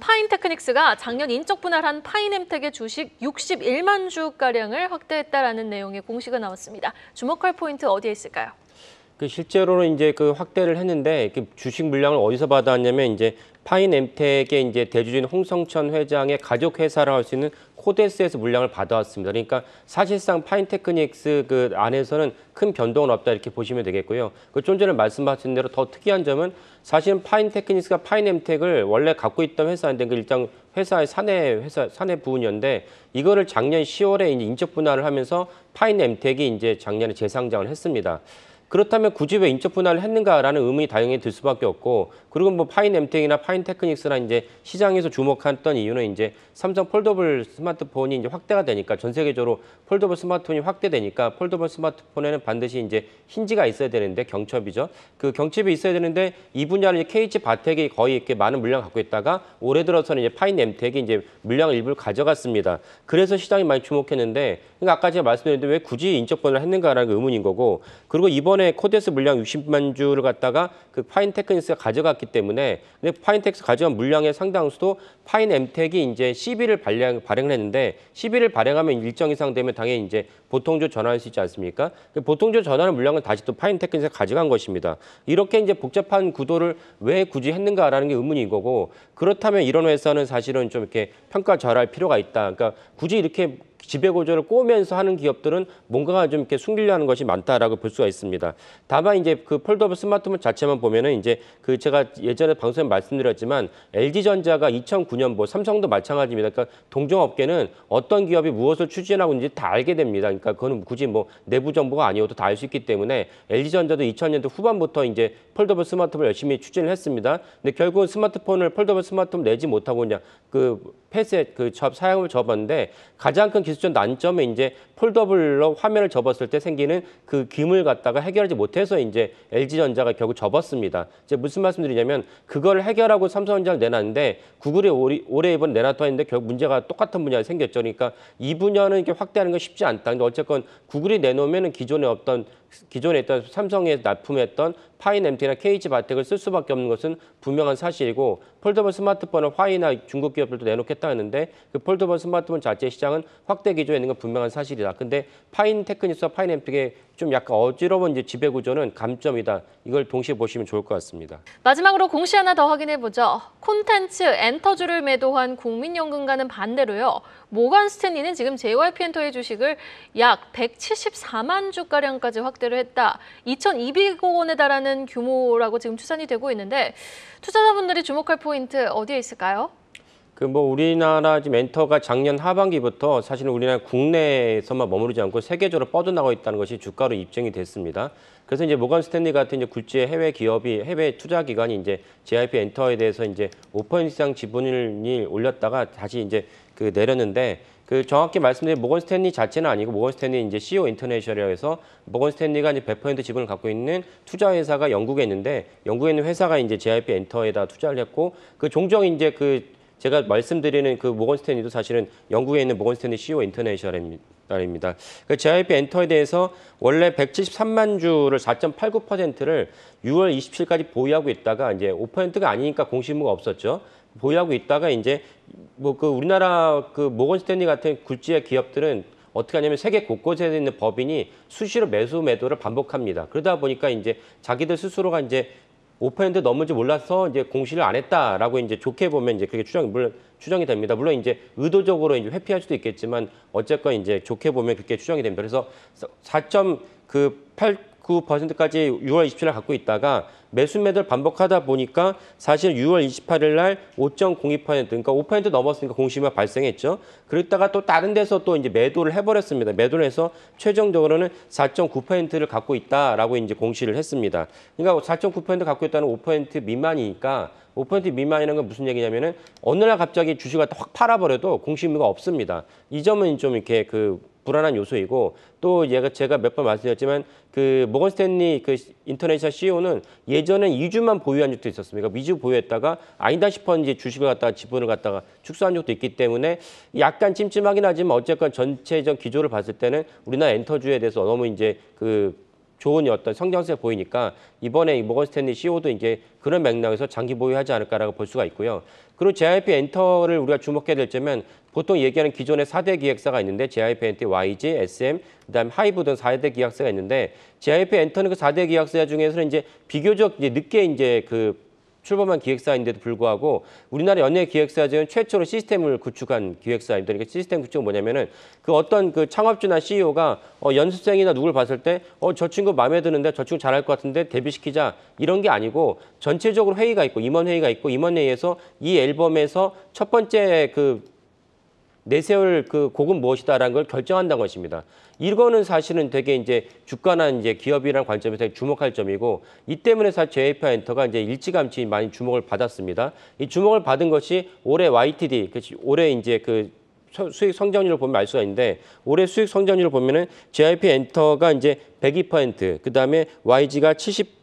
파인테크닉스가 작년 인적 분할한 파인엠텍의 주식 61만 주가량을 확대했다라는 내용의 공시가 나왔습니다. 주목할 포인트 어디에 있을까요? 그 실제로는 이제 그 확대를 했는데 그 주식 물량을 어디서 받았냐면 이제 파인 엠텍의 이제 대주주인 홍성천 회장의 가족 회사라 할수 있는 코데스에서 물량을 받아왔습니다. 그러니까 사실상 파인테크닉스 그 안에서는 큰 변동은 없다 이렇게 보시면 되겠고요. 그 좀 전에 말씀하신 대로 더 특이한 점은 사실은 파인테크닉스가 파인엠텍을 원래 갖고 있던 회사인데 그 일단 회사의 사내 회사 사내 부분이었는데 이거를 작년 10월에 이제 인적 분할을 하면서 파인엠텍이 이제 작년에 재상장을 했습니다. 그렇다면 굳이 왜 인적 분할을 했는가라는 의문이 당연히 들 수밖에 없고 그리고 뭐 파인 엠텍이나 파인 테크닉스나 이제 시장에서 주목했던 이유는 이제 삼성 폴더블 스마트폰이 이제 확대가 되니까 전 세계적으로 폴더블 스마트폰이 확대되니까 폴더블 스마트폰에는 반드시 이제 힌지가 있어야 되는데 경첩이죠. 그 경첩이 있어야 되는데 이 분야를 이제 KH 바텍이 거의 이렇게 많은 물량 갖고 있다가 올해 들어서는 이제 파인 엠텍이 이제 물량을 일부 가져갔습니다. 그래서 시장이 많이 주목했는데 그러니까 아까 제가 말씀드렸는데 왜 굳이 인적 분할을 했는가라는 의문인 거고 그리고 이번에 일본의 코데스 물량 60만 주를 갖다가 그 파인테크니스가 가져갔기 때문에 근데 파인테크스 가져간 물량의 상당수도 파인엠텍이 이제 CB를 발행, 발행을 했는데 CB를 발행하면 일정 이상 되면 당연히 이제 보통조 전환할 수 있지 않습니까? 그 보통조 전환의 물량은 다시 또 파인테크니스가 가져간 것입니다. 이렇게 이제 복잡한 구도를 왜 굳이 했는가라는 게 의문인 거고 그렇다면 이런 회사는 사실은 좀 이렇게 평가 절할 필요가 있다. 그러니까 굳이 이렇게 지배 구조를 꼬면서 하는 기업들은 뭔가가 좀 이렇게 숨기려 하는 것이 많다라고 볼 수가 있습니다. 다만 이제 그 폴더블 스마트폰 자체만 보면은 이제 그 제가 예전에 방송에 말씀드렸지만 LG전자가 2009년 뭐 삼성도 마찬가지입니다. 그러니까 동종업계는 어떤 기업이 무엇을 추진하고 있는지 다 알게 됩니다. 그러니까 그거는 굳이 뭐 내부 정보가 아니어도 다 알 수 있기 때문에 LG전자도 2000년대 후반부터 이제 폴더블 스마트폰을 열심히 추진을 했습니다. 근데 결국은 스마트폰을 폴더블 스마트폰 내지 못하고 그냥 그 패에 그접 사용을 접었는데 가장 큰 기술적 난점은 이제 폴더블로 화면을 접었을 때 생기는 그 김을 갖다가 해결하지 못해서 이제 LG전자가 결국 접었습니다. 이제 무슨 말씀드리냐면 그걸 해결하고 삼성전자를 내놨는데 구글이 올해, 올해 이번 내놨다 했는데 결국 문제가 똑같은 분야에 생겼죠. 그러니까 이 분야는 이렇게 확대하는 건 쉽지 않다. 근데 어쨌건 구글이 내놓으면 기존에 없던 기존에 있던 삼성에 납품했던 파인 MT나 KH 바텍을 쓸 수밖에 없는 것은 분명한 사실이고 폴더블 스마트폰을 화이나 중국 기업들도 내놓겠다 했는데 그 폴더블 스마트폰 자체 시장은 확대 기조에 있는 건 분명한 사실이다. 근데 파인 테크니스와 파인 MT의 좀 약간 어지러운 이제 지배 구조는 감점이다. 이걸 동시에 보시면 좋을 것 같습니다. 마지막으로 공시 하나 더 확인해 보죠. 콘텐츠 엔터주를 매도한 국민연금과는 반대로요. 모건 스탠리는 지금 JYP 엔터의 주식을 약 174만 주가량까지 확 억대로 했다. 2,200억 원에 달하는 규모라고 지금 추산이 되고 있는데 투자자분들이 주목할 포인트 어디에 있을까요? 그뭐 우리나라 지금 엔터가 작년 하반기부터 사실은 우리나라 국내에서만 머무르지 않고 세계적으로 뻗어나가 있다는 것이 주가로 입증이 됐습니다. 그래서 이제 모건 스탠리 같은 이제 굴지의 해외 기업이 해외 투자 기관이 이제 JIP 엔터에 대해서 이제 5% 이상 지분을 올렸다가 다시 이제 그 내렸는데 그 정확히 말씀드린 모건 스탠리 자체는 아니고 모건 스탠리 이제 CEO 인터내셔널에서 모건 스탠리가 이제 100% 지분을 갖고 있는 투자 회사가 영국에 있는데 영국에 있는 회사가 이제 JIP 엔터에다 투자를 했고 그 종종 이제 그 제가 말씀드리는 그 모건 스탠리도 사실은 영국에 있는 모건 스탠리 CEO 인터내셔널입니다. 그 JYP 엔터에 대해서 원래 173만 주를 4.89%를 6월 27일까지 보유하고 있다가 이제 5%가 아니니까 공시무가 없었죠. 보유하고 있다가 이제 뭐 그 우리나라 그 모건 스탠리 같은 굴지의 기업들은 어떻게 하냐면 세계 곳곳에 있는 법인이 수시로 매수 매도를 반복합니다. 그러다 보니까 이제 자기들 스스로가 이제 오퍼핸드 넘은지 몰라서 이제 공시를 안 했다라고 이제 좋게 보면 이제 그게 추정이 물론 추정이 됩니다. 물론 이제 의도적으로 이제 회피할 수도 있겠지만 어쨌건 이제 좋게 보면 그렇게 추정이 됩니다. 그래서 4.그 8, 9%까지 6월 27일 갖고 있다가 매수 매도를 반복하다 보니까 사실 6월 28일 날 5.02% 그러니까 5% 넘었으니까 공시가 발생했죠. 그랬다가 또 다른 데서 또 이제 매도를 해버렸습니다. 매도를 해서 최종적으로는 4.9%를 갖고 있다라고 이제 공시를 했습니다. 그러니까 4.9% 갖고 있다는 5% 미만이니까 5% 미만이라는 건 무슨 얘기냐면은 어느 날 갑자기 주식 을확 팔아버려도 공시의무가 없습니다. 이 점은 좀 이렇게 그 불안한 요소이고 또 얘가 제가 몇 번 말씀드렸지만 그 모건스탠리 그 인터내셔널 CEO는 예 예전엔 2주만 보유한 적도 있었습니다. 까 그러니까 2주 보유했다가 아니다 싶어 이제 주식을 갖다가 지분을 갖다가 축소한 적도 있기 때문에 약간 찜찜하긴 하지만 어쨌건 전체적 기조를 봤을 때는 우리나라 엔터주에 대해서 너무 이제 그 좋은 어떤 성장세 보이니까 이번에 모건 스탠리 CEO도 이제 그런 맥락에서 장기 보유하지 않을까라고 볼 수가 있고요. 그리고 JIP 엔터를 우리가 주목해야 될 점은 보통 얘기하는 기존의 4대 기획사가 있는데 JIP 엔터 YG, SM, 그다음 하이브 등 4대 기획사가 있는데 JIP 엔터는 그 4대 기획사 중에서는 이제 비교적 이제 늦게 이제 그 출범한 기획사인데도 불구하고 우리나라 연예 기획사 중 최초로 시스템을 구축한 기획사입니다. 그러니까 시스템 구축은 뭐냐면은 그 어떤 그 창업주나 CEO가 어, 연습생이나 누굴 봤을 때 어, 저 친구 마음에 드는데 저 친구 잘할 것 같은데 데뷔시키자 이런 게 아니고 전체적으로 회의가 있고 임원 회의가 있고 임원 회의에서 이 앨범에서 첫 번째 그 내세울 그 곡은 무엇이다라는 걸 결정한다는 것입니다. 이거는 사실은 되게 이제 주가나 이제 기업이란 관점에서 주목할 점이고 이 때문에 사실 JF 엔터가 이제 일찌감치 많이 주목을 받았습니다. 이 주목을 받은 것이 올해 YTD, 올해 이제 그 수익 성장률을 보면 알 수가 있는데 올해 수익 성장률을 보면은 JIP 엔터가 이제 102%, 그다음에 YG가 70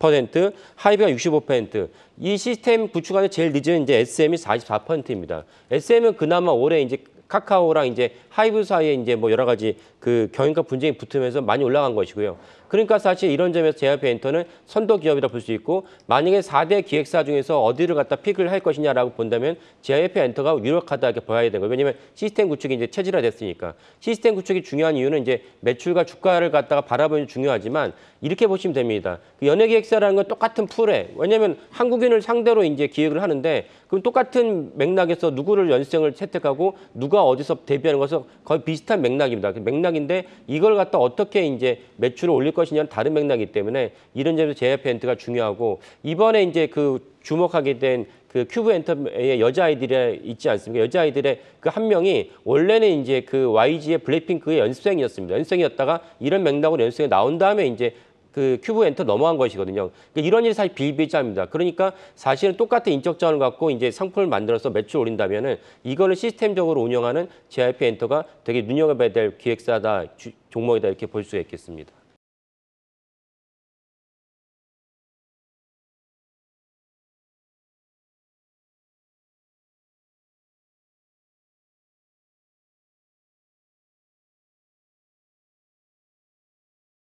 퍼센트, 하이브가 65%. 이 시스템 구축하기 제일 늦은 이제 SM이 44%입니다. SM은 그나마 올해 이제 카카오랑 이제 하이브 사이에 이제 뭐 여러 가지 그경영과 분쟁이 붙으면서 많이 올라간 것이고요. 그러니까 사실 이런 점에서 제이아이피 엔터는 선도 기업이라 볼 수 있고 만약에 4대 기획사 중에서 어디를 갖다 픽을 할 것이냐라고 본다면 제이아이피 엔터가 유력하다 이렇게 봐야 되는 거예요. 왜냐하면 시스템 구축이 이제 체질화됐으니까. 시스템 구축이 중요한 이유는 이제 매출과 주가를 갖다가 바라보는 게 중요하지만 이렇게 보시면 됩니다. 그 연예 기획사라는 건 똑같은 풀에 왜냐하면 한국인을 상대로 이제 기획을 하는데 그럼 똑같은 맥락에서 누구를 연습생을 채택하고 누가 어디서 데뷔하는 것은 거의 비슷한 맥락입니다. 그 맥락인데 이걸 갖다 어떻게 이제 매출을 올릴 것 것이냐는 다른 맥락이기 때문에 이런 점에서 JYP 엔트가 중요하고 이번에 이제 그 주목하게 된 그 큐브 엔터의 여자아이들이 있지 않습니까? 여자아이들의 그 한 명이 원래는 이제 그 YG의 블랙핑크의 연습생이었습니다. 연습생이었다가 이런 맥락으로 연습생이 나온 다음에 이제 그 큐브 엔터 넘어간 것이거든요. 그러니까 이런 일이 사실 비일비재합니다. 그러니까 사실은 똑같은 인적 자원을 갖고 이제 상품을 만들어서 매출 올린다면은 이거를 시스템적으로 운영하는 JYP 엔터가 되게 눈여겨봐야 될 기획사다 종목이다 이렇게 볼 수 있겠습니다.